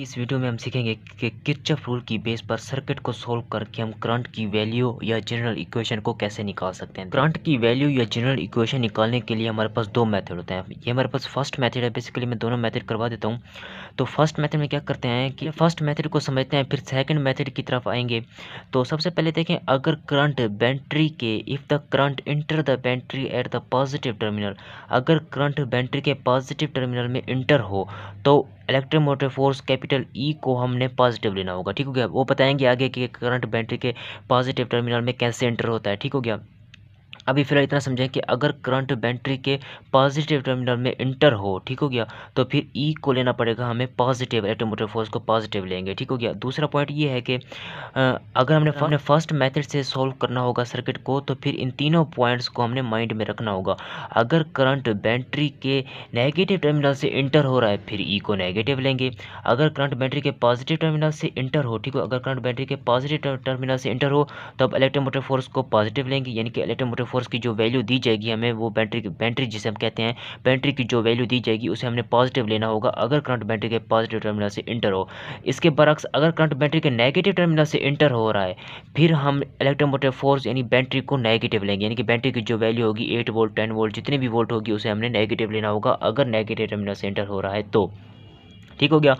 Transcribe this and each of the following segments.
कि इस वीडियो में हम सीखेंगे कि किरचफ रूल की बेस पर सर्किट को सोल्व करके हम करंट की वैल्यू या जनरल इक्वेशन को कैसे निकाल सकते हैं करंट की वैल्यू या जनरल इक्वेशन निकालने के लिए हमारे पास दो मेथड होते हैं ये हमारे पास फर्स्ट मेथड है बेसिकली मैं दोनों मेथड करवा देता हूँ तो फर्स्ट मैथड में क्या करते हैं कि फर्स्ट मैथड को समझते हैं फिर सेकेंड मैथड की तरफ आएंगे तो सबसे पहले देखें अगर करंट बैटरी के if the current enter the battery at the positive terminal अगर करंट बैटरी के पॉजिटिव टर्मिनल में इंटर हो तो electric motor force capital E e को हमने पॉजिटिव लेना होगा ठीक हो गया वो बताएंगे आगे कि करंट बैटरी के पॉजिटिव टर्मिनल में कैसे एंटर होता है ठीक हो गया अभी फ़िलहाल इतना समझें कि अगर करंट बैटरी के पॉजिटिव टर्मिनल में इंटर हो ठीक हो गया तो फिर ई e को लेना पड़ेगा हमें पॉजिटिव एटोमोटिव फोर्स को पॉजिटिव लेंगे ठीक हो गया दूसरा पॉइंट ये है कि अगर हमने हाँ। हमने फर्स्ट मेथड से सॉल्व करना होगा सर्किट को तो फिर इन तीनों पॉइंट्स को हमने माइंड में रखना होगा अगर करंट बैटरी के नेगेटिव टर्मिनल से इंटर हो रहा है फिर ई e को नेगेटिव लेंगे अगर करंट बैटरी के पॉजिटिव टर्मिनल से इंटर हो ठीक हो अगर करंट बैटरी के पॉजिटिव टर्मिनल से इंटर हो तो अब इलेक्ट्रोमोटिव फोर्स को पॉजिटिव लेंगे यानी कि इलेक्ट्रोमोटिव फोर्स की जो वैल्यू दी जाएगी हमें वो बैटरी बैटरी जिसे हम कहते हैं बैटरी की जो वैल्यू दी जाएगी उसे हमने पॉजिटिव लेना होगा अगर करंट बैटरी के पॉजिटिव टर्मिनल से इंटर हो इसके बरक्स अगर करंट बैटरी के नेगेटिव टर्मिनल से इंटर हो रहा है फिर हम इलेक्ट्रोमोटिव फोर्स यानी बैटरी को नेगेटिव लेंगे यानी कि बैटरी की जो वैल्यू होगी एट वोल्ट टेन वोल्ट जितनी भी वोल्ट होगी उसे हमने नेगेटिव लेना होगा अगर नेगेटिव टर्मिनल से इंटर हो रहा है तो ठीक हो गया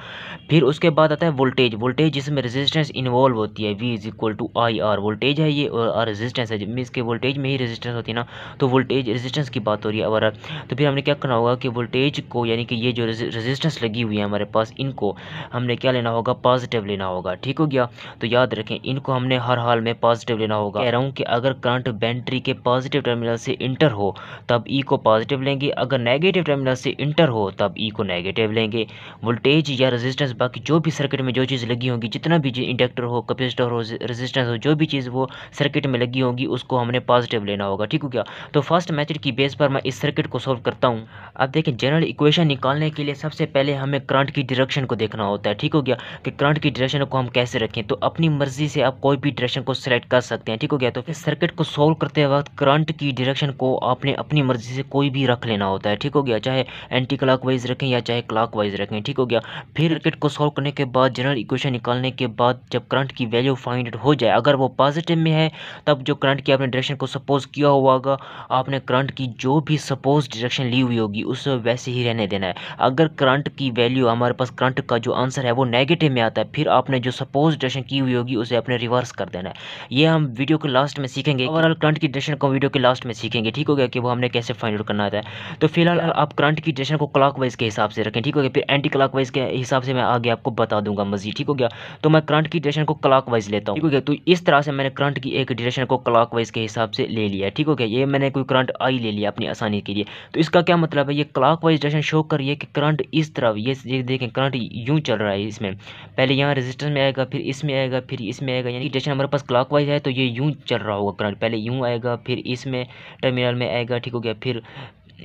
फिर उसके बाद आता है वोल्टेज वोल्टेज जिसमें रेजिस्टेंस इन्वॉल्व होती है V is equal to I R voltage है ये और आर रेजिस्टेंस है मीन के वोल्टेज में ही रेजिस्टेंस होती है ना तो वोल्टेज रेजिस्टेंस की बात हो रही है और तो फिर हमने क्या करना होगा कि वोल्टेज को यानी कि ये जो रेजिस्टेंस लगी हुई है हमारे पास इनको हमने क्या लेना होगा पॉजिटिव लेना होगा ठीक हो गया तो याद रखें इनको हमने हर हाल में पॉजिटिव लेना होगा कह रहा हूँ कि अगर करंट बैटरी के पॉजिटिव टर्मिनल से इंटर हो तब ई e को पॉजिटिव लेंगे अगर नेगेटिव टर्मिनल से इंटर हो तब ई e को नेगेटिव लेंगे वोल्टेज वोल्टेज या रेजिस्टेंस बाकी जो भी सर्किट में जो चीज़ लगी होगी जितना भी इंडक्टर हो कैपेसिटर हो रेजिस्टेंस हो जो भी चीज़ वो सर्किट में लगी होगी उसको हमने पॉजिटिव लेना होगा ठीक हो गया तो फर्स्ट मैथड की बेस पर मैं इस सर्किट को सॉल्व करता हूँ अब देखें जनरल इक्वेशन निकालने के लिए सबसे पहले हमें करंट की डायरेक्शन को देखना होता है ठीक हो गया कि करंट की डायरेक्शन को हम कैसे रखें तो अपनी मर्जी से आप कोई भी डायरेक्शन को सिलेक्ट कर सकते हैं ठीक हो गया तो फिर सर्किट को सोल्व करते वक्त करंट की डायरेक्शन को आपने अपनी मर्जी से कोई भी रख लेना होता है ठीक हो गया चाहे एंटी क्लाक रखें या चाहे क्लाक रखें ठीक हो गया जाएगा फिर सर्किट को सॉल्व करने के बाद जनरल इक्वेशन निकालने के बाद जब करंट की वैल्यू फाइंड हो जाए अगर वो पॉजिटिव में है तब जो करंट की आपने डायरेक्शन को सपोज किया हुआ होगा आपने करंट की जो भी सपोज डायरेक्शन ली हुई होगी उसे वैसे ही रहने देना है अगर करंट की वैल्यू हमारे पास करंट का जो आंसर है वो नेगेटिव में आता है फिर आपने जो सपोज डायरेक्शन की हुई होगी उसे अपने रिवर्स कर देना है ये हम वीडियो के लास्ट में सीखेंगे ओवरऑल करंट की डायरेक्शन को वीडियो के लास्ट में सीखेंगे ठीक हो गया कि वो हमने कैसे फाइंड आउट करना आता है तो फिलहाल आप करंट की डायरेक्शन को क्लॉकवाइज के हिसाब से रखें ठीक हो गया फिर एंटी क्लॉकवाइज इसके हिसाब से मैं आगे आपको बता दूंगा मजीद ठीक हो गया तो मैं करंट की डायरेक्शन को क्लाक वाइज लेता हूँ तो इस तरह से मैंने करंट की एक डायरेक्शन को क्लाक वाइज के हिसाब से ले लिया ठीक हो गया ये मैंने कोई करंट आई ले लिया अपनी आसानी के लिए तो इसका क्या मतलब है ये क्लाक वाइज डायरेक्शन शो कर रही है कि करंट इस तरह ये देखें करंट यूँ चल रहा है इसमें पहले यहाँ रजिस्टर में आएगा फिर इसमें आएगा फिर इसमें आएगा यानी डायरेक्शन हमारे पास क्लाक वाइज है तो ये यूँ चल रहा होगा करंट पहले यूँ आएगा फिर इसमें टर्मिनल में आएगा ठीक हो गया फिर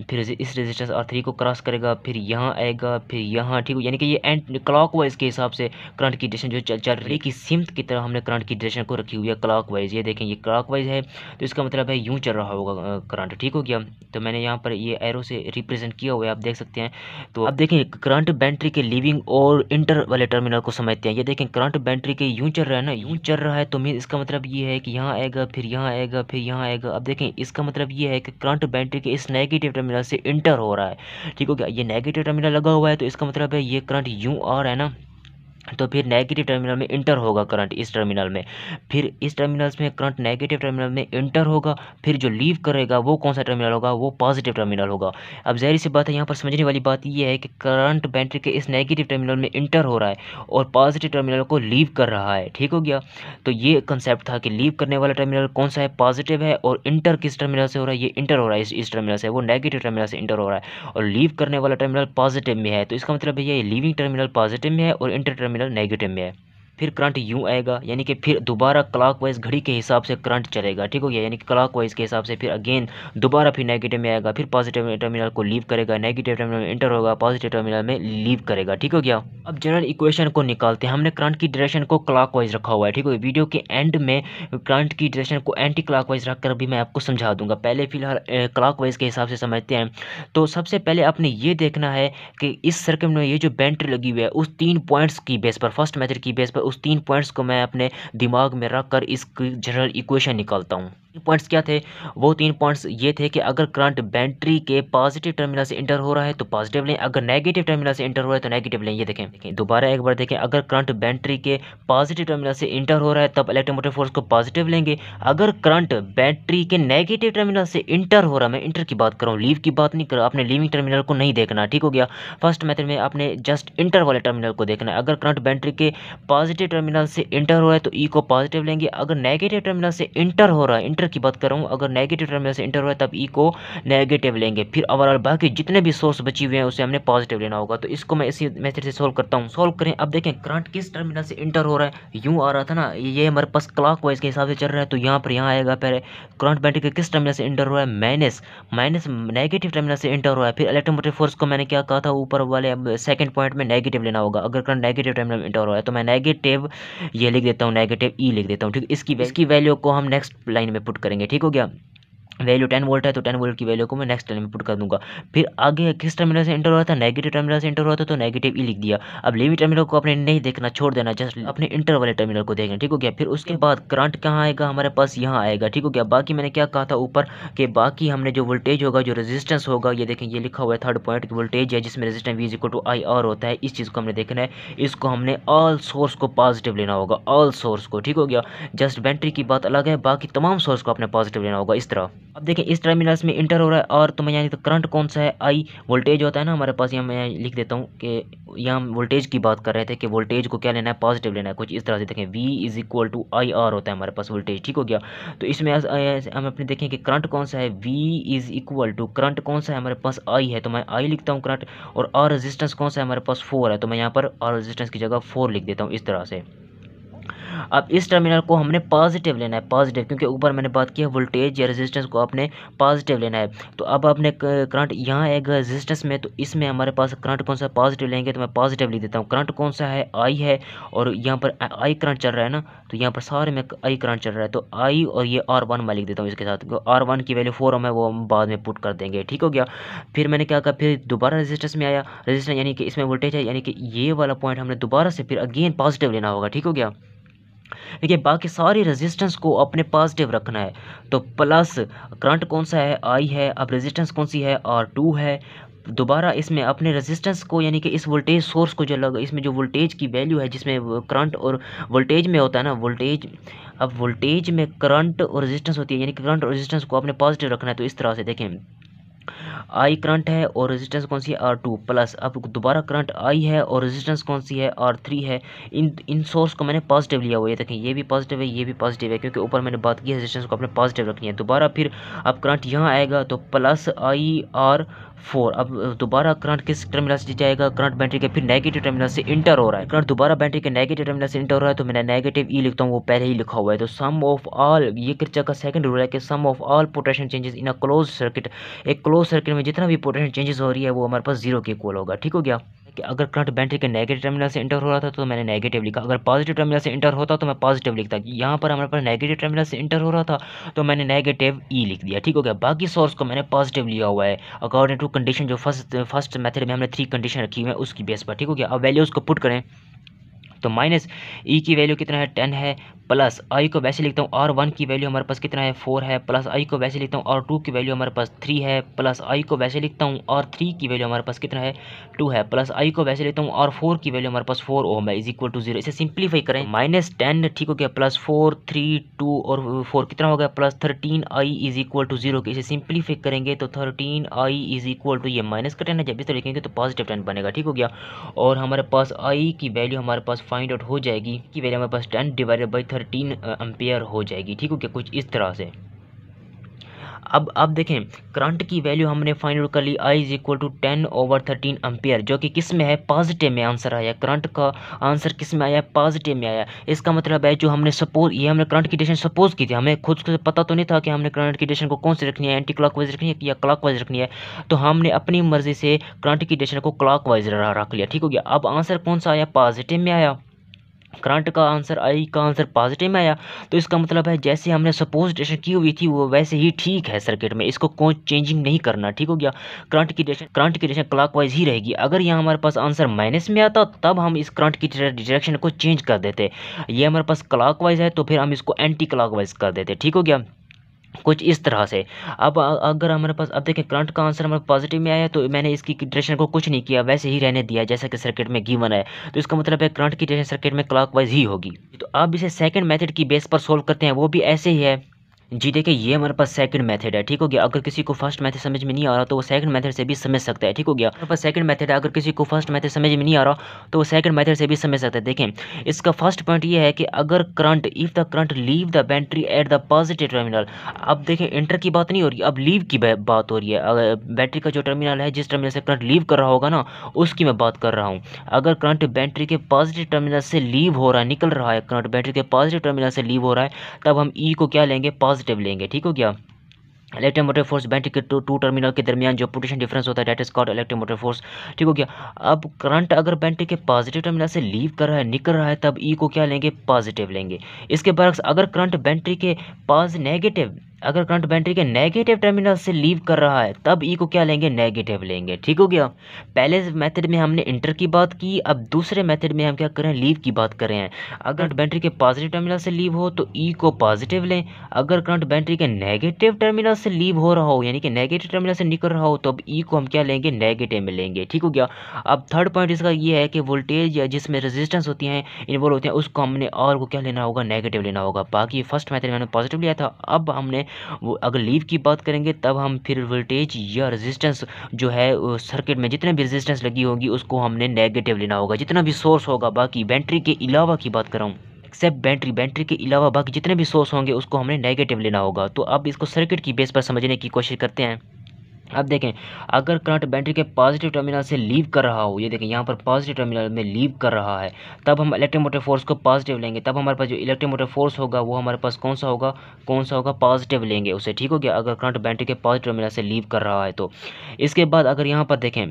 फिर इस रेजिस्टेंस आर थ्री को क्रॉस करेगा फिर यहाँ आएगा फिर यहाँ ठीक यानी कि ये एंड क्लॉक वाइज के हिसाब से करंट की डिशन जो चल चल रही है कि सिम्त की तरह हमने करंट की डिशन को रखी हुई है क्लॉक वाइज ये देखें ये क्लॉक वाइज है तो इसका मतलब है यूँ चल रहा होगा करंट ठीक हो गया तो मैंने यहाँ पर ये एरो से रिप्रेजेंट किया हुआ है आप देख सकते हैं तो आप देखें करंट बैटरी के लिविंग और इंटर वाले टर्मिनल को समझते हैं ये देखें करंट बैटरी के यूँ चल रहा है ना यूँ चल रहा है तो मीन इसका मतलब ये है कि यहाँ आएगा फिर यहाँ आएगा फिर यहाँ आएगा अब देखें इसका मतलब ये है कि करंट बैटरी के इस नेगेटिव टर्मिनल से इंटर हो रहा है ठीक हो गया ये नेगेटिव टर्मिनल लगा हुआ है तो इसका मतलब है ये करंट यूँ आर है ना तो फिर नेगेटिव टर्मिनल में इंटर होगा करंट इस टर्मिनल में फिर इस टर्मिनल में करंट नेगेटिव टर्मिनल में इंटर होगा फिर जो लीव करेगा वो कौन सा टर्मिनल होगा वो पॉजिटिव टर्मिनल होगा अब जहरी सी बात है यहाँ पर समझने वाली बात यह है कि करंट बैटरी के इस नेगेटिव टर्मिनल में इंटर हो रहा है और पॉजिटिव टर्मिनल को लीव कर रहा है ठीक हो गया तो ये कंसेप्ट था कि लीव करने वाला टर्मिनल कौन सा है पॉजिटिव है और इंटर किस टर्मिनल से हो रहा है ये इंटर हो रहा है इस, इस टर्मिनल से वो नेगेटिव टर्मिनल से इंटर हो रहा है और लीव करने वाला टर्मिनल पॉजिटिव में है तो इसका मतलब ये लीविंग टर्मिनल पॉजिटिव में है और इंटर टर्मिनल टर्मिनल नेगेटिव में है फिर करंट यूँ आएगा यानी कि फिर दोबारा क्लाक वाइज घड़ी के हिसाब से करंट चलेगा ठीक हो गया यानी कि क्लाक वाइज के हिसाब से फिर अगेन दोबारा फिर नेगेटिव में आएगा फिर पॉजिटिव टर्मिनल को लीव करेगा नेगेटिव टर्मिनल में इंटर होगा पॉजिटिव टर्मिनल में लीव करेगा ठीक हो गया अब जनरल इक्वेशन को निकालते हैं हमने करंट की डायरेक्शन को क्लाक वाइज रखा हुआ है ठीक हो वीडियो के एंड में करंट की डायरेक्शन को एंटी क्लाक वाइज रखकर भी मैं आपको समझा दूंगा पहले फिलहाल क्लाक वाइज के हिसाब से समझते हैं तो सबसे पहले आपने ये देखना है कि इस सर्किट में ये जो बैंट्री लगी हुई है उस तीन पॉइंट्स की बेस पर फर्स्ट मैथड की बेस पर उस तीन पॉइंट्स को मैं अपने दिमाग में रख कर इस जनरल इक्वेशन निकालता हूँ पॉइंट्स क्या थे वो तीन पॉइंट्स ये थे कि अगर करंट बैटरी के पॉजिटिव टर्मिनल से इंटर हो रहा है तो पॉजिटिव लें अगर नेगेटिव टर्मिनल से इंटर हो रहा है तो नेगेटिव लें ये देखें देखें दोबारा एक बार देखें अगर करंट बैटरी के पॉजिटिव टर्मिनल से इंटर हो रहा है तब इलेक्ट्रोमोटिव फोर्स को पॉजिटिव लेंगे अगर करंट बैटरी के नेगेटिव टर्मिनल से इंटर हो रहा है मैं इंटर की बात कर रहा हूँ लीव की बात नहीं कर अपने आपने लीविंग टर्मिनल को नहीं देखना ठीक हो गया फर्स्ट मैथड में आपने जस्ट इंटर वाले टर्मिनल को देखना अगर करंट बैटरी के पॉजिटिव टर्मिनल से इंटर हो रहा है तो ई e को पॉजिटिव लेंगे अगर नेगेटिव टर्मिनल से इंटर हो रहा है इंटर इंटर की बात करूँ अगर नेगेटिव टर्मिनल से इंटर हुआ तब ई e को नेगेटिव लेंगे फिर ओवरऑल बाकी जितने भी सोर्स बचे हुए हैं उसे हमने पॉजिटिव लेना होगा तो इसको मैं इसी मेथड से सोल्व करता हूँ सोल्व करें अब देखें करंट किस टर्मिनल से इंटर हो रहा है यूँ आ रहा था ना ये हमारे पास क्लॉक वाइज के हिसाब से चल रहा है तो यहाँ पर यहाँ आएगा पहले करंट बैटरी का किस टर्मिनल से इंटर हुआ है माइनस माइनस नेगेटिव टर्मिनल से इंटर हुआ है फिर इलेक्ट्रोमोटिव फोर्स को मैंने क्या कहा था ऊपर वाले सेकंड पॉइंट में नेगेटिव लेना होगा अगर करंट नेगेटिव टर्मिनल में इंटर हुआ है तो मैं नेगेटिव ये लिख देता हूँ नेगेटिव ई लिख देता हूँ ठीक इसकी इसकी वैल्यू को हम नेक्स्ट लाइन में पुट नोट करेंगे ठीक हो गया वैल्यू टेन वोल्ट है तो टेन वोल्ट की वैल्यू को मैं नेक्स्ट टाइम में पुट कर दूंगा फिर आगे किस टर्मिनल से इंटर हुआ था नेगेटिव टर्मिनल से इंटर हुआ था तो नेगेटिव ई e लिख दिया अब लेवी टर्मिनल को अपने नहीं देखना छोड़ देना जस्ट अपने इंटर वाले टर्मिनल को देखना ठीक हो गया फिर उसके बाद करंट कहाँ आएगा हमारे पास यहाँ आएगा ठीक हो गया बाकी मैंने क्या कहा था ऊपर कि बाकी हमने जो वोल्टेज होगा जो रेजिस्टेंस होगा ये देखें ये लिखा हुआ है थर्ड पॉइंट की वोल्टेज है जिसमें resistance V equal to I R होता है इस चीज़ को हमने देखना है इसको हमने ऑल सोर्स को पॉजिटिव लेना होगा ऑल सोर्स को ठीक हो गया जस्ट बैटरी की बात अलग है बाकी तमाम सोर्स को अपने पॉजिटिव लेना होगा इस तरह अब देखें इस टर्मिनल्स में इंटर हो रहा है और तो मैं यानी तो करंट कौन सा है आई वोल्टेज होता है ना हमारे पास यहाँ मैं लिख देता हूँ कि यहाँ वोल्टेज की बात कर रहे थे कि वोल्टेज को क्या लेना है पॉजिटिव लेना है कुछ इस तरह से देखें V is equal to I R होता है हमारे पास वोल्टेज ठीक हो गया तो इसमें हम अपने देखें कि करंट कौन सा है V is equal to current कौन सा है हमारे पास आई है तो मैं आई लिखता हूँ करंट और आर रजिस्टेंस कौन सा है हमारे पास फोर है तो मैं यहाँ पर आर रजिस्टेंस की जगह फोर लिख देता हूँ इस तरह से अब इस टर्मिनल को हमने पॉजिटिव लेना है पॉजिटिव क्योंकि ऊपर मैंने बात की है वोल्टेज या रेजिस्टेंस को आपने पॉजिटिव लेना है तो अब आपने करंट यहाँ एक रेजिस्टेंस में तो इसमें हमारे पास करंट कौन सा पॉजिटिव लेंगे तो मैं पॉजिटिव लिख देता हूँ करंट कौन सा है आई है और यहाँ पर आई करंट चल रहा है ना तो यहाँ पर सारे में आई करंट चल रहा है तो आई और ये आर वन मैं लिख देता हूँ इसके साथ आर वन की वैल्यू फोर है वो हम बाद में पुट कर देंगे ठीक हो गया फिर मैंने क्या कहा फिर दोबारा रेजिस्टेंस में आया रेजिस्टेंस यानी कि इसमें वोल्टेज है यानी कि ये वाला पॉइंट हमने दोबारा से फिर अगेन पॉजिटिव लेना होगा ठीक हो गया ठीक है बाकी सारे रेजिस्टेंस को अपने पॉजिटिव रखना है तो प्लस करंट कौन सा है आई है अब रेजिस्टेंस कौन सी है आर टू है दोबारा इसमें अपने रेजिस्टेंस को यानी कि इस वोल्टेज सोर्स को जो लगा इसमें जो वोल्टेज की वैल्यू है जिसमें करंट और वोल्टेज में होता है ना वोल्टेज अब वोल्टेज में करंट और रेजिस्टेंस होती है यानी कि करंट और रेजिस्टेंस को अपने पॉजिटिव रखना है तो इस तरह से देखें आई करंट है और रेजिस्टेंस कौन सी है आर टू प्लस अब दोबारा करंट आई है और रेजिस्टेंस कौन सी है आर थ्री है इन इन सोर्स को मैंने पॉजिटिव लिया हुआ है देखें ये भी पॉजिटिव है ये भी पॉजिटिव है क्योंकि ऊपर मैंने बात की रेजिस्टेंस को अपने पॉजिटिव रखनी है दोबारा फिर अब करंट यहाँ आएगा तो प्लस आई आर फोर अब दोबारा करंट किस टर्मिनल से जाएगा करंट बैटरी के फिर नेगेटिव टर्मिनल से इंटर हो रहा है करंट दोबारा बैटरी के नेगेटिव टर्मिनल से इंटर हो रहा है तो मैंने नेगेटिव ई e लिखता हूँ वो पहले ही लिखा हुआ है तो सम ऑफ ऑल ये किरचा का सेकंड रूल है कि सम ऑफ ऑल पोटेशन changes in a close circuit एक क्लोज सर्किट में जितना भी पोटेशन चेंजेस हो रही है वो हमारे पास जीरो के इक्वल होगा ठीक हो गया कि अगर करंट बैटरी के नेगेटिव टर्मिनल से इंटर हो रहा था तो मैंने नेगेटिव लिखा अगर पॉजिटिव टर्मिनल से इंटर होता तो मैं पॉजिटिव लिखता यहाँ पर हमारे पास नेगेटिव टर्मिनल से इंटर हो रहा था तो मैंने नेगेटिव ई e लिख दिया ठीक हो गया बाकी सोर्स को मैंने पॉजिटिव लिया हुआ है अकॉर्डिंग टू कंडीशन जो फर्स्ट फर्स्ट मेथड में हमने थ्री कंडीशन रखी हुई है उसकी बेस पर ठीक हो गया अब वैल्यूज़ को पुट करें तो माइनस ई e की वैल्यू कितना है टेन है प्लस आई को वैसे लिखता हूँ आर वन की वैल्यू हमारे पास कितना है फोर है प्लस आई को वैसे लिखता हूँ आर टू की वैल्यू हमारे पास थ्री है प्लस आई को वैसे लिखता हूँ आर थ्री की वैल्यू हमारे पास कितना है टू है प्लस आई को वैसे लेता हूँ और फोर की वैल्यू हमारे पास फोर ओम है इज इक्वल टू जीरो इसे सिंप्लीफाई करें माइनस टेन ठीक हो गया प्लस फोर थ्री टू और फोर कितना हो गया plus thirteen I is equal to zero इसे सिंप्लीफाई करेंगे तो thirteen I is equal to ये माइनस का टेन है जब इस लिखेंगे तो पॉजिटिव टेन बनेगा ठीक हो गया और हमारे पास आई की वैल्यू हमारे पास फाइंड आउट हो जाएगी कि वैल्यू हमारे पास ten divided by thirteen ampere uh, हो जाएगी ठीक हो गया कुछ इस तरह से अब अब देखें करंट की वैल्यू हमने फाइंड आउट कर ली I is equal to ten over thirteen ampere जो कि किस में है पॉजिटिव में आंसर आया करंट का आंसर किस में आया पॉजिटिव में आया इसका मतलब है जो हमने सपोज ये हमने करंट की डिशन सपोज की थी हमें खुद को पता तो नहीं था कि हमने करंट की डिशन को कौन सी रखनी है एंटी क्लॉक वाइज रखनी है या क्लॉक वाइज रखनी है तो हमने अपनी मर्जी से करंट की डिशन को क्लॉक वाइज रख लिया ठीक हो गया अब आंसर कौन सा आया पॉजिटिव में आया करंट का आंसर आई का आंसर पॉजिटिव में आया तो इसका मतलब है जैसे हमने सपोज डेशन की हुई थी वो वैसे ही ठीक है सर्किट में इसको कोई चेंजिंग नहीं करना ठीक हो गया करंट की डेशन करंट की डेशन क्लॉकवाइज ही रहेगी अगर यहाँ हमारे पास आंसर माइनस में आता तब हम इस करंट की डिरेक्शन को चेंज कर देते ये हमारे पास क्लॉकवाइज है तो फिर हम इसको एंटी वाइज कर देते ठीक हो गया कुछ इस तरह से अब अगर हमारे पास अब देखें करंट का आंसर हमारे पॉजिटिव में आया तो मैंने इसकी डायरेक्शन को कुछ नहीं किया वैसे ही रहने दिया जैसा कि सर्किट में गिवन है तो इसका मतलब है करंट की डायरेक्शन सर्किट में क्लॉकवाइज ही होगी तो अब इसे सेकंड मेथड की बेस पर सोल्व करते हैं वो भी ऐसे ही है जी देखिए ये हमारे पास सेकंड मेथड है ठीक हो गया अगर किसी को फर्स्ट मेथड समझ में नहीं आ रहा तो वो सेकंड मेथड से भी समझ सकता है ठीक हो गया हमारे पास सेकंड मेथड है अगर किसी को फर्स्ट मेथड समझ में नहीं आ रहा तो वो सेकंड मेथड से भी समझ सकता है देखें इसका फर्स्ट पॉइंट ये है कि अगर current if the current leave the battery at the positive terminal अब देखें इंटर की बात नहीं हो रही अब लीव की बात हो रही है अगर बैटरी का जो टर्मिनल है जिस टर्मिनल से करंट लीव कर रहा होगा ना उसकी मैं बात कर रहा हूँ अगर करंट बैटरी के पॉजिटिव टर्मिनल से लीव हो रहा है निकल रहा है करंट बैटरी के पॉजिटिव टर्मिनल से लीव हो रहा है तब हम ई e को क्या लेंगे पॉजिटिव पॉजिटिव लेंगे ठीक हो गया मोटर फोर्स बैटरी के टू, टू टर्मिनल के दरमियान जो पोटेशन डिफरेंस होता है that is called electromotor force ठीक हो गया अब करंट अगर बैटरी के पॉजिटिव टर्मिनल से लीव कर रहा है निकल रहा है तब ई e को क्या लेंगे पॉजिटिव लेंगे इसके बरक्स अगर करंट बैटरी के पॉज नेगेटिव अगर करंट बैटरी के नेगेटिव टर्मिनल से लीव कर रहा है तब ई e को क्या लेंगे नेगेटिव लेंगे ठीक हो गया पहले मेथड में हमने इंटर की बात की अब दूसरे मेथड में हम क्या कर रहे हैं लीव की बात कर रहे हैं अगर करंट बैटरी के पॉजिटिव टर्मिनल से लीव हो तो ई e को पॉजिटिव लें अगर करंट बैटरी के नेगेटिव टर्मिनल से लीव हो रहा हो यानी कि नेगेटिव टर्मिनल से निकल रहा हो तो अब ई e को हम क्या लेंगे नेगेटिव में लेंगे ठीक हो गया अब थर्ड पॉइंट इसका ये है कि वोल्टेज या जिसमें रेजिस्टेंस होती हैं इन्वॉल्व होते हैं उसको हमने और को क्या लेना होगा नेगेटिव लेना होगा बाकी फर्स्ट मैथड में हमने पॉजिटिव लिया था अब हमने वो अगर लीव की बात करेंगे तब हम फिर वोल्टेज या रेजिस्टेंस जो है सर्किट में जितने भी रेजिस्टेंस लगी होगी उसको हमने नेगेटिव लेना होगा जितना भी सोर्स होगा बाकी बैटरी के अलावा की बात कराऊँ एक्सेप्ट बैटरी बैटरी के अलावा बाकी जितने भी सोर्स होंगे उसको हमने नेगेटिव लेना होगा तो अब इसको सर्किट की बेस पर समझने की कोशिश करते हैं अब देखें अगर करंट बैटरी के पॉजिटिव टर्मिनल से लीव कर रहा हो ये देखें यहाँ पर पॉजिटिव टर्मिनल में लीव कर रहा है तब हम इलेक्ट्रोमोटिव फोर्स को पॉजिटिव लेंगे तब हमारे पास जो इलेक्ट्रोमोटिव फोर्स होगा वो हमारे पास कौन सा होगा कौन सा होगा पॉजिटिव लेंगे उसे ठीक हो गया अगर करंट बैटरी के पॉजिटिव टर्मिनल से लीव कर रहा है तो इसके बाद अगर यहाँ पर देखें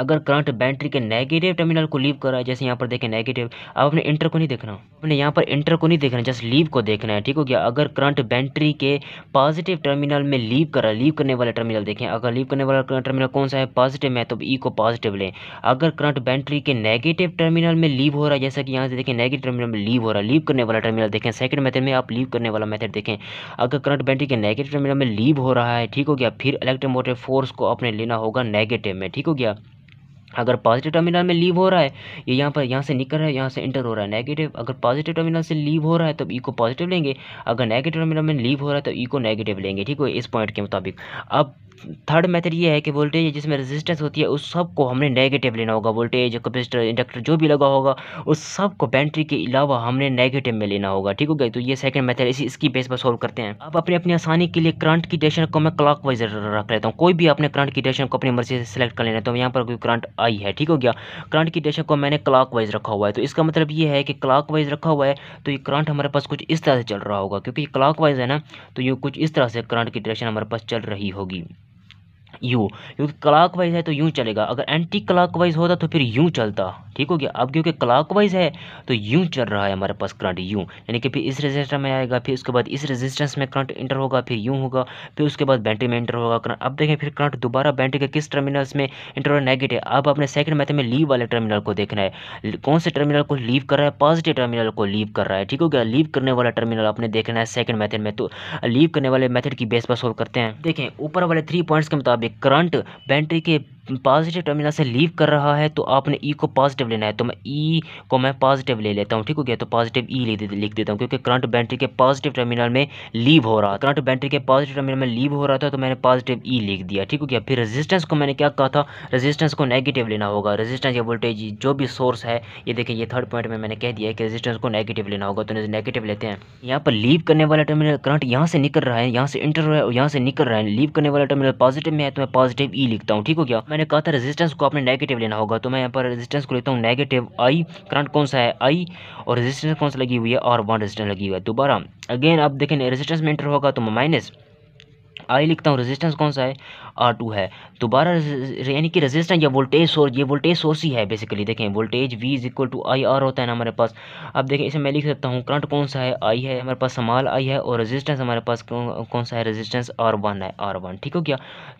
अगर करंट बैटरी के नेगेटिव टर्मिनल को लीव कर रहा है जैसे यहाँ पर देखें नेगेटिव अब अपने इंटर को नहीं देखना अपने यहाँ पर इंटर को नहीं देखना जस्ट लीव को देखना है ठीक हो गया अगर करंट बैटरी के पॉजिटिव टर्मिनल में लीव कर रहा है लीव करने वाला टर्मिनल देखें अगर लीव करने वाला टर्मिनल कौन सा है पॉजिटिव है तो ई e को पॉजिटिव लें अगर करंट बैटरी के नेगेटिव टर्मिनल में लीव हो रहा है जैसा कि यहाँ से देखें नेगेटिव टर्मिनल में लीव हो रहा है लीव करने वाला टर्मिनल देखें सेकंड मेथड में आप लीव करने वाला मेथड देखें अगर करंट बैटरी के नेगेटिव टर्मिनल में लीव हो रहा है ठीक हो गया फिर इलेक्ट्रोमोटिव फोर्स को अपने लेना होगा नेगेटिव में ठीक हो गया अगर पॉजिटिव टर्मिनल में लीव हो रहा है ये यहाँ पर यहाँ से निकल रहा है यहाँ से एंटर हो रहा है नेगेटिव अगर पॉजिटिव टर्मिनल से लीव हो रहा है तो ई को पॉजिटिव लेंगे अगर नेगेटिव टर्मिनल में लीव हो रहा है तो ई को नेगेटिव लेंगे ठीक है इस पॉइंट के मुताबिक अब थर्ड मेथड ये है कि वोल्टेज जिसमें रेजिस्टेंस होती है उस सब को हमने नेगेटिव लेना होगा वोल्टेज कैपेसिटर इंडक्टर जो भी लगा होगा उस सब को बैटरी के अलावा हमने नेगेटिव में लेना होगा ठीक हो गया तो ये सेकंड मेथड इसी इसकी बेस पर सॉल्व करते हैं अब अपनी अपनी आसानी के लिए करंट की डेशन को मैं क्लॉक वाइज रख लेता हूँ कोई भी अपने करंट की डेशन को अपनी मर्जी से सिलेक्ट कर लेना तो यहाँ पर कोई करंट आई है ठीक हो गया करंट की डेशन को मैंने क्लाक वाइज रखा हुआ है तो इसका मतलब ये है कि क्लाक वाइज रखा हुआ है तो ये करंट हमारे पास कुछ इस तरह से चल रहा होगा क्योंकि क्लाक वाइज है ना तो ये कुछ इस तरह से करंट की डायरेक्शन हमारे पास चल रही होगी यू क्योंकि क्लाक वाइज है तो यूँ चलेगा अगर एंटी क्लाक वाइज होता तो फिर यूँ चलता ठीक हो गया अब क्योंकि क्लाक वाइज है तो यूँ चल रहा है हमारे पास करंट यूँ यानी कि फिर इस रजिस्टर में आएगा फिर उसके बाद इस रजिस्टेंस में करंट इंटर होगा फिर यूँ होगा फिर उसके बाद बैटरी में इंटर होगा करंट अब देखें फिर करंट दोबारा बैटरी के किस टर्मिनल्स में इंटर होगा नेगेटिव अब अपने सेकंड मैथ में लीव वाले टर्मिनल को देखना है कौन से टर्मिनल को लीव कर रहा है पॉजिटिव टर्मिनल को लीव कर रहा है ठीक हो गया लीव करने वाला टर्मिनल आपने देखना है सेकंड मेथड में तो लीव करने वाले मेथड की बेस पर सोल्व करते हैं देखें ऊपर वाले थ्री पॉइंट्स के मुताबिक करंट बैटरी के पॉजिटिव टर्मिनल से लीव कर रहा है तो आपने ई e को पॉजिटिव लेना है तो मैं ई e को मैं पॉजिटिव ले लेता हूँ ठीक हो गया तो पॉजिटिव ई e लिख देता हूँ क्योंकि करंट बैटरी के पॉजिटिव टर्मिनल में लीव हो रहा करंट बैटरी के पॉजिटिव टर्मिनल में लीव हो रहा था तो मैंने पॉजिटिव ई e लिख दिया ठीक हो गया फिर रेजिस्टेंस को मैंने क्या कहा था रेजिस्टेंस को नेगेटिव लेना होगा रेजिस्टेंस या वोल्टेज जो भी सोर्स है ये देखिए ये थर्ड पॉइंट में मैंने कह दिया कि रेजिस्टेंस को नेगेटिव लेना होगा तो नेगेटिव लेते हैं यहाँ पर लीव करने वाला टर्मिनल करंट यहाँ से निकल रहा है यहाँ से इंटर यहाँ से निकल रहा है लीव करने वाला टर्मिनल पॉजिटिव में है तो मैं पॉजिटिव ई e लिखता हूँ ठीक हो गया मैंने कहा था रेजिस्टेंस को आपने नेगेटिव लेना होगा तो मैं यहाँ पर रेजिस्टेंस को लेता हूँ नेगेटिव आई करंट कौन सा है आई और रेजिस्टेंस कौन सा लगी हुई है और वन रेजिस्टेंस लगी हुई है दोबारा अगेन आप देखें रेजिस्टेंस में इंटर होगा तो माइनस आई लिखता हूँ रेजिस्टेंस कौन सा है आर टू है दोबारा यानी कि रजिस्टेंस या वोल्टेज सोर्स ये वोल्टेज सोर्स ही है बेसिकली देखें voltage V is equal to I R होता है ना हमारे पास अब देखें इसे मैं लिख सकता हूँ करंट कौन सा है आई है हमारे पास समाल आई है और रजिस्टेंस हमारे पास कौन सा है रजिस्टेंस आर वन है आर वन ठीक हो गया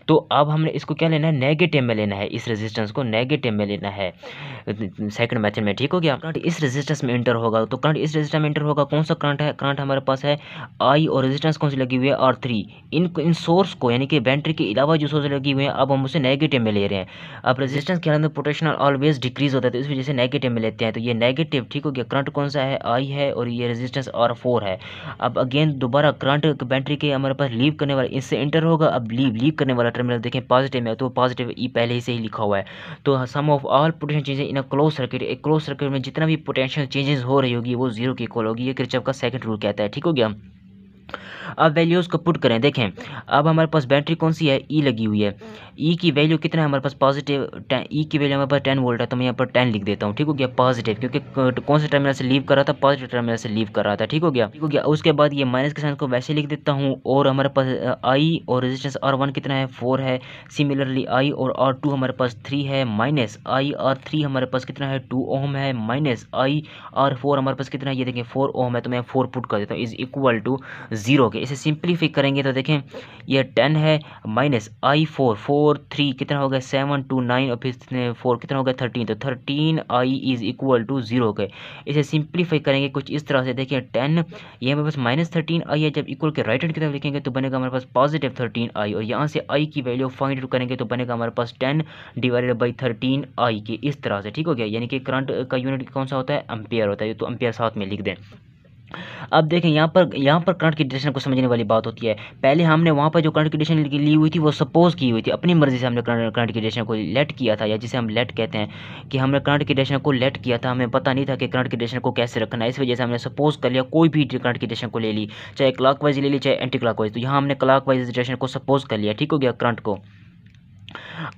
तो अब हमने इसको क्या लेना है नेगेटिव में लेना है इस रजिस्टेंस को नेगेटिव में लेना है सेकंड मेथड में ठीक हो गया करंट इस रेजिस्टेंस में इंटर होगा तो करंट इस रेजिस्टेंस में इंटर होगा कौन सा करंट है करंट हमारे पास है आई और रेजिस्टेंस कौन सी लगी हुई है आर थ्री इन इन सोर्स को यानी कि बैटरी के अलावा जो सोर्स लगी हुई है अब हम उसे नेगेटिव में ले रहे हैं अब रेजिस्टेंस के अंदर पोटेंशियल ऑलवेज डिक्रीज होता है तो इस वजह से नेगेटिव में लेते हैं तो ये नेगेटिव ठीक हो गया करंट कौन सा है आई है और ये रेजिस्टेंस आर फोर है अब अगेन दोबारा करंट बैटरी के हमारे पास लीव करने वाला इससे इंटर होगा अब लीव लीव करने वाला टर्मिनल देखें पॉजिटिव में तो पॉजिटिव ई e पहले ही से ही लिखा हुआ है तो sum of all potential changes in a close circuit एक क्लोज सर्किट में जितना भी पोटेंशियल चेंजेस हो रही होगी वो जीरो की इक्वल होगी ये क्रिचअप का सेकंड रूल कहता है ठीक हो गया अब वैल्यूज को पुट करें देखें अब हमारे पास बैटरी कौन सी है ई e लगी हुई है ई e की वैल्यू कितना है हमारे पास पॉजिटिव ई e की वैल्यू हमारे पास टेन वोल्ट है तो मैं यहाँ पर टेन लिख देता हूँ ठीक हो गया पॉजिटिव क्योंकि कौन से टर्मिनल से लीव कर रहा था पॉजिटिव टर्मिनल से लीव कर रहा था ठीक हो गया ठीक हो गया उसके बाद ये माइनस के साथ को वैसे लिख देता हूँ और हमारे पास आई और रेजिस्टेंस आर वन कितना है फोर है सिमिलरली आई और आर टू हमारे पास थ्री है माइनस आई आर थ्री हमारे पास कितना है टू ओम है माइनस आई आर फोर हमारे पास कितना है ये देखें फोर ओम है तो मैं फोर पुट कर देता हूँ इज़ इक्वल टू जीरो के इसे सिंप्लीफाई करेंगे तो देखें ये टेन है minus I four four three कितना हो गया सेवन टू नाइन और फिर फोर कितना हो गया थर्टीन तो thirteen I is equal to zero हो गए इसे सिंपलीफाई करेंगे कुछ इस तरह से देखिए टेन ये हमारे पास माइनस थर्टीन आई है जब इक्वल के राइट हैंड की तरफ लिखेंगे तो बनेगा हमारे पास पॉजिटिव थर्टीन आई और यहाँ से आई की वैल्यू फाइंड आउट करेंगे तो बनेगा हमारे पास ten divided by thirteen I के इस तरह से ठीक हो गया यानी कि करंट का यूनिट कौन सा होता है अम्पेयर होता है तो अम्पेयर साथ में लिख दें अब देखें यहाँ पर यहाँ पर करंट कंडीशन को समझने वाली बात होती है पहले हमने वहाँ पर जो करंट कंडीशन ली हुई थी वो सपोज की हुई थी अपनी मर्जी से हमने करंट कंडीशन को लेट किया था या जिसे हम लेट कहते हैं कि हमने करंट कंडीशन को लेट किया था हमें पता नहीं था कि करंट कंडीशन को कैसे रखना है इस वजह से हमने सपोज कर लिया कोई भी करंट कंडीशन को ले ली चाहे क्लाक ले ली चाहे एंटी क्लाक तो यहाँ हमने क्लाक वाइज को सपोज कर लिया ठीक हो गया करंट को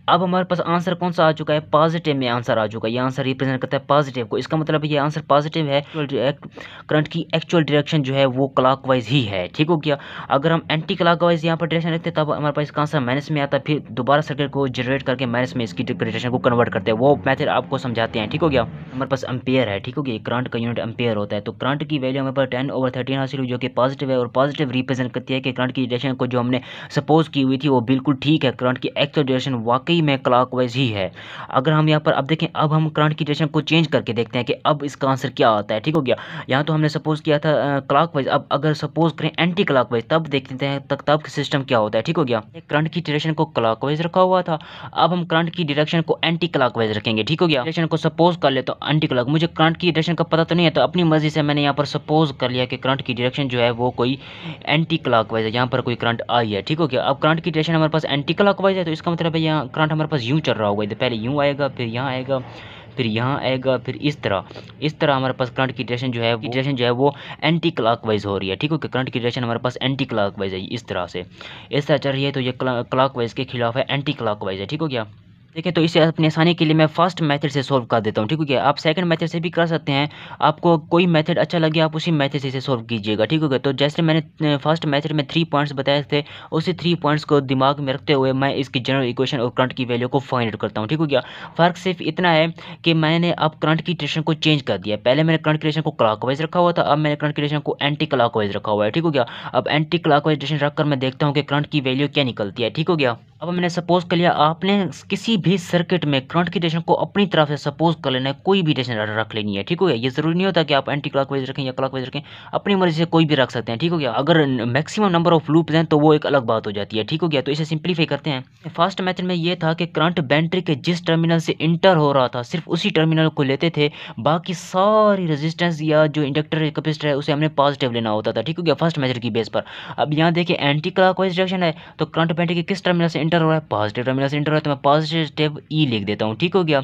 अब हमारे पास आंसर कौन सा आ चुका है पॉजिटिव में आंसर आ चुका है ये आंसर रिप्रेजेंट करता है पॉजिटिव को इसका मतलब ये आंसर पॉजिटिव है करंट की एक्चुअल डायरेक्शन जो है वो क्लॉकवाइज ही है ठीक हो गया अगर हम एंटी क्लॉकवाइज यहाँ पर डायरेक्शन रखते तब हमारे पास इसका आंसर माइनस में आता फिर दोबारा सर्किट को जनरेट करके माइनस में इसकी डायरेक्शन को कन्वर्ट करते हैं वो मैथड आपको समझाते हैं ठीक हो गया हमारे पास अम्पेयर है ठीक हो गया करंट का यूनिट अम्पेयर होता है तो करंट की वैल्यू हमारे पास टेन ओवर थर्टीन हासिल हुई जो कि पॉजिटिव है और पॉजिटिव रिप्रेजेंट करती है कि करंट की डायरेक्शन को जो हमने सपोज की हुई थी वो बिल्कुल ठीक है करंट की एक्चुअल डायरेक्शन वाकई में क्लॉकवाइज ही है अगर हम यहाँ पर अब देखें अब हम करंट की डेशन को चेंज करके देखते हैं कि अब इसका आंसर क्या आता है ठीक हो गया यहाँ तो हमने सपोज किया था क्लॉकवाइज अब अगर सपोज करें एंटी क्लाक तब देखते हैं तब तब सिस्टम क्या होता है ठीक हो गया करंट की डिरेक्शन को क्लाक रखा हुआ था अब हम करंट की डायरेक्शन को एंटी क्लाक रखेंगे ठीक हो गया डिरेक्शन को सपोज कर ले तो एंटी क्लाक मुझे करंट की डायरेक्शन का पता तो नहीं है तो अपनी मर्जी से मैंने यहाँ पर सपोज कर लिया कि करंट की डिरेक्शन जो है वो कोई एंटी क्लाक है यहाँ पर कोई करंट आई है ठीक हो गया अब करंट की डायरेक्शन हमारे पास एंटी क्लाक है तो इसका मतलब यहाँ करंट हमारे पास यूँ चल रहा होगा इधर पहले यूँ आएगा फिर यहाँ आएगा फिर यहाँ आएगा फिर इस तरह इस तरह हमारे पास करंट की डायरेक्शन जो है वो डायरेक्शन जो है वो एंटी क्लाक वाइज हो रही है ठीक है करंट की डायरेक्शन हमारे पास एंटी क्लाक वाइज है इस तरह से इस तरह चल रही है तो ये क्लाक वाइज के खिलाफ है एंटी क्लाक वाइज है ठीक हो गया ठीक है तो इसे अपनी आसानी के लिए मैं फर्स्ट मेथड से सॉल्व कर देता हूँ ठीक है आप सेकंड मेथड से भी कर सकते हैं आपको कोई मेथड अच्छा लगे आप उसी मेथड से इसे सॉल्व कीजिएगा ठीक है तो जैसे मैंने फर्स्ट मेथड में थ्री पॉइंट्स बताए थे उसी थ्री पॉइंट्स को दिमाग में रखते हुए मैं इसकी जनरल इक्वेशन और करंट की वैल्यू को फाइंड आउट करता हूँ ठीक हो गया फ़र्क सिर्फ इतना है कि मैंने अब करंट की ट्रेशन को चेंज कर दिया पहले मैंने करंट क्रिएशन को क्लाक रखा हुआ था अब मैंने करंट क्रिएशन को एंटी क्लाक रखा हुआ है ठीक हो गया अब एंटी क्लाक ट्रेशन रखकर मैं देखता हूँ कि करंट की वैल्यू क्या निकलती है ठीक हो गया अब मैंने सपोज़ कर लिया आपने किसी भी सर्किट में करंट की डेशन को अपनी तरफ से सपोज कर लेना है कोई भी डेशन रख लेनी है ठीक हो गया ये ज़रूरी नहीं होता कि आप एंटी क्लॉक वाइज रखें या क्लॉक वाइज रखें अपनी मर्जी से कोई भी रख सकते हैं ठीक हो गया अगर मैक्सिमम नंबर ऑफ लूप हैं तो वो एक अलग बात हो जाती है ठीक हो गया तो इसे सिंप्लीफाई करते हैं फर्स्ट मैथड में ये था कि करंट बैटरी के जिस टर्मिनल से इंटर हो रहा था सिर्फ उसी टर्मिनल को लेते थे बाकी सारी रजिस्टेंस या जो इंडक्टर कैपेसिटर है उसे हमने पॉजिटिव लेना होता था ठीक हो गया फर्स्ट मैथड की बेस पर अब यहाँ देखिए एंटी क्लॉक वाइज डायरेक्शन है तो करंट बैटरी के किस टर्मिनल से इंटर हो रहा है पॉजिटिव टर्मिनल से इंटर हो रहा है तो मैं पॉजिटिव स्टेप ई लिख देता हूँ ठीक हो गया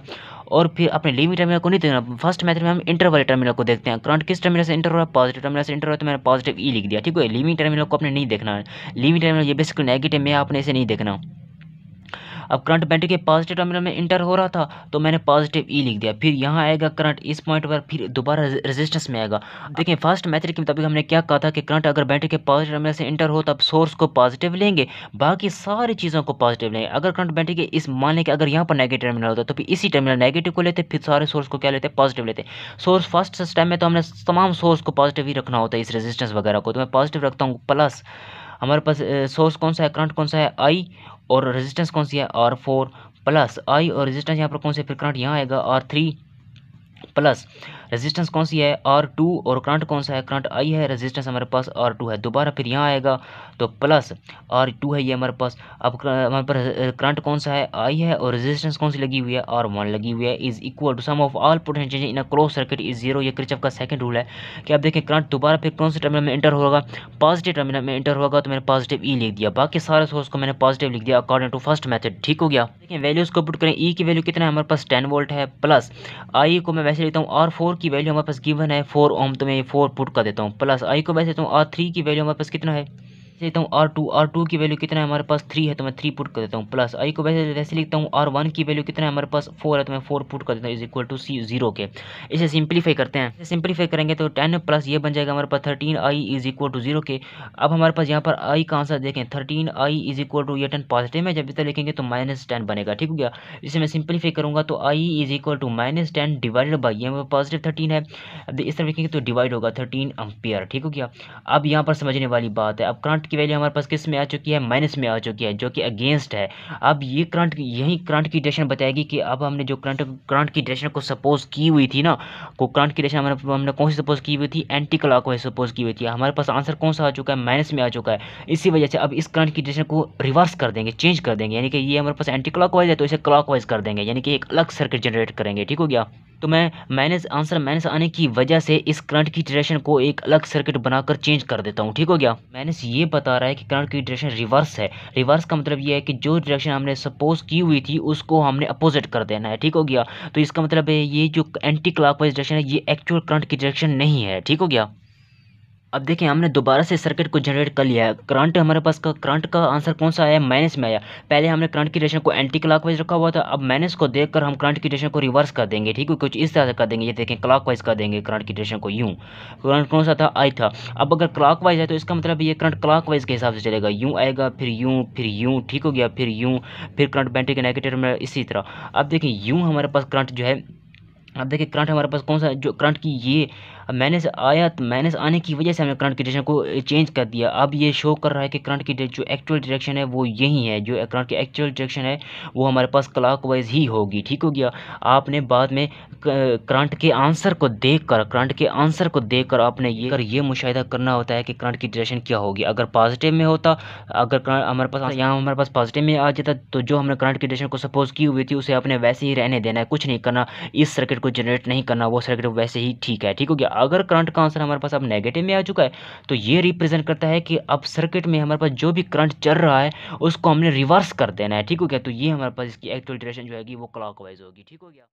और फिर अपने लिमिट टर्मिनल को नहीं देखना फर्स्ट मेथड में हम इंटर वाले टर्मिनल को देखते हैं करंट किस टर्मिनल से इंटर हो रहा है पॉजिटिव टर्मिनल से इंटर हो रहा है तो मैंने पॉजिटिव ई e लिख दिया ठीक है लिमिट टर्मिनल को अपने नहीं देखना है लिमिट टर्मिनल ये बेसिकली नेगेटिव में आपने इसे नहीं देखना अब करंट बैटरी के पॉजिटिव टर्मिनल में इंटर हो रहा था तो मैंने पॉजिटिव ई e लिख दिया फिर यहाँ आएगा करंट इस पॉइंट पर फिर दोबारा रेजिस्टेंस में आएगा देखिए फर्स्ट मैथड के मुताबिक हमने क्या कहा था कि करंट अगर बैटरी के पॉजिटिव टर्मिनल से इंटर हो तो अब सोर्स को पॉजिटिव लेंगे बाकी सारी चीज़ों को पॉजिटिव लेंगे अगर करंट बैटरी के इस मान लें कि अगर यहाँ पर नेगेटिव टर्मिनल होता तो फिर इसी टर्मिनल नेगेटिव को लेते फिर सारे सोर्स को क्या लेते पॉजिटिव लेते सोर्स फर्स्ट सिस्टम में तो हमने तमाम सोर्स को पॉजिटिव ही रखना होता है इस रेजिस्टेंस वगैरह को तो मैं पॉजिटिव रखता हूँ प्लस हमारे पास सोर्स कौन सा है करंट कौन सा है आई और रेजिस्टेंस कौन सी है आर फोर प्लस आई और रेजिस्टेंस यहाँ पर कौन से फिर करंट यहाँ आएगा आर थ्री प्लस रेजिस्टेंस कौन सी है आर टू और करंट कौन सा है करंट आई है रेजिस्टेंस हमारे पास आर टू है दोबारा फिर यहाँ आएगा तो प्लस आर टू है ये हमारे पास अब हमारे पास करंट कौन सा है आई है और रेजिस्टेंस कौन सी लगी हुई है आर वन लगी हुई है is equal to sum of all potential in a close circuit is zero ये क्रिचअप का सेकंड रूल है कि आप देखें करंट दोबारा फिर कौन से टर्मिनल में एंटर होगा पॉजिटिव टर्मिनल में एंटर होगा तो मैंने पॉजिटिव ई e लिख दिया बाकी सारे सोर्स को मैंने पॉजिटिव लिख दिया अकॉर्डिंग टू फर्स्ट मैथड ठीक हो गया देखिए वैल्यूज़ को पुट करें ई e की वैल्यू कितना है हमारे पास टेन वोल्ट है प्लस आई को मैं वैसे लेता हूँ आर फोर की वैल्यू हमारे पास गिवन है फोर ओम तो मैं ये फोर पुट कर देता हूँ प्लस आई को मैं देता आर थ्री की वैल्यू हमारे पास कितना है देता हूँ आर टू आर टू की वैल्यू कितना है हमारे पास थ्री है तो मैं थ्री पुट कर देता हूँ प्लस आई को वैसे वैसे लिखता हूँ आर वन की वैल्यू कितना है हमारे पास फोर है तो मैं फोर पुट कर देता हूँ is equal to C zero के इसे सिंप्लीफाई करते हैं सिंप्लीफाई करेंगे तो टेन प्लस ये बन जाएगा हमारे पास thirteen I is equal to zero के अब हमारे पास यहाँ पर आई का आंसर देखें thirteen I is equal to ये टेन पॉजिटिव है जब इतना लिखेंगे तो माइनस टेन बनेगा ठीक हो गया इसे मैं सिंप्लीफाई करूँगा तो I is equal to minus ten divided by ये पॉजिटिव थर्टीन है इस तरह लिखेंगे तो डिवाइड होगा थर्टीन एम्पियर ठीक हो गया अब यहाँ पर समझने वाली बात है अब करंट की वैल्यू हमारे पास किस में आ चुकी है माइनस में आ चुकी है जो कि अगेंस्ट है अब ये करंट यही करंट की डायरेक्शन बताएगी कि अब हमने जो करंट करंट की डेशन को सपोज की हुई थी ना को करंट की डेशन हमारे हमने कौन सी सपोज की हुई थी एंटी क्लाक वाइज सपोज की हुई थी हमारे पास आंसर कौन सा आ चुका है माइनस में आ चुका है इसी वजह से अब इस करंट की डायरेक्शन को रिवर्स कर देंगे चेंज कर देंगे यानी कि ये हमारे पास एंटी क्लॉक वाइज है तो इसे क्लॉक वाइज कर देंगे यानी कि एक अलग सर्किट जनरेट करेंगे ठीक हो गया तो मैं माइनस आंसर माइनस आने की वजह से इस करंट की डायरेक्शन को एक अलग सर्किट बनाकर चेंज कर देता हूँ ठीक हो गया माइनस ये बता रहा है कि करंट की डायरेक्शन रिवर्स है रिवर्स का मतलब ये है कि जो डायरेक्शन हमने सपोज की हुई थी उसको हमने अपोजिट कर देना है ठीक हो गया तो इसका मतलब है ये जो एंटी क्लाक डायरेक्शन है ये एक्चुअल करंट की डायरेक्शन नहीं है ठीक हो गया अब देखिए हमने दोबारा से सर्किट को जनरेट कर लिया है करंट हमारे पास का करंट का आंसर कौन सा आया माइनस में आया पहले हमने करंट की रेशन को एंटी क्लाक वाइज रखा हुआ था अब माइनस को देखकर हम करंट की रेशन को रिवर्स कर देंगे ठीक है कुछ इस तरह से कर देंगे ये देखें क्लाक वाइज कर देंगे करंट की रेशन को यूँ करंट कौन सा था आई था अब अगर क्लाक वाइज है तो इसका मतलब ये करंट क्लाक वाइज के हिसाब से चलेगा यूँ आएगा फिर यूँ फिर यूँ ठीक हो गया फिर यूँ फिर करंट बैटरी के नेगेटिव में इसी तरह अब देखिए यूँ हमारे पास करंट जो है अब देखिए करंट हमारे पास कौन सा जो करंट की ये माइनस आया तो माइनस आने की वजह से हमने करंट की डायरेक्शन को चेंज कर दिया अब ये शो कर रहा है कि करंट की जो एक्चुअल डायरेक्शन है वो यही है जो करंट की एक्चुअल डायरेक्शन है वो हमारे पास क्लाक वाइज ही होगी ठीक हो गया आपने बाद में करंट के आंसर को देख कर करंट के आंसर को देख कर आपने ये कर ये मुशाह करना होता है कि करंट की डायरेक्शन क्या होगी अगर पॉजिटिव में होता अगर हमारे पास यहाँ हमारे पास पॉजिटिव में आ जाता तो जो हमने करंट की डायरेक्शन को सपोज की हुई थी उसे आपने वैसे ही रहने देना है कुछ नहीं करना इस सर्किट सर्किट को जनरेट नहीं करना वो सर्किट वैसे ही ठीक है ठीक हो गया अगर करंट का आंसर हमारे पास अब नेगेटिव में आ चुका है तो ये रिप्रेजेंट करता है कि अब सर्किट में हमारे पास जो भी करंट चल रहा है उसको हमने रिवर्स कर देना है ठीक हो गया तो ये हमारे पास इसकी एक्चुअल ड्यूरेशन जो है वो क्लॉक होगी ठीक हो गया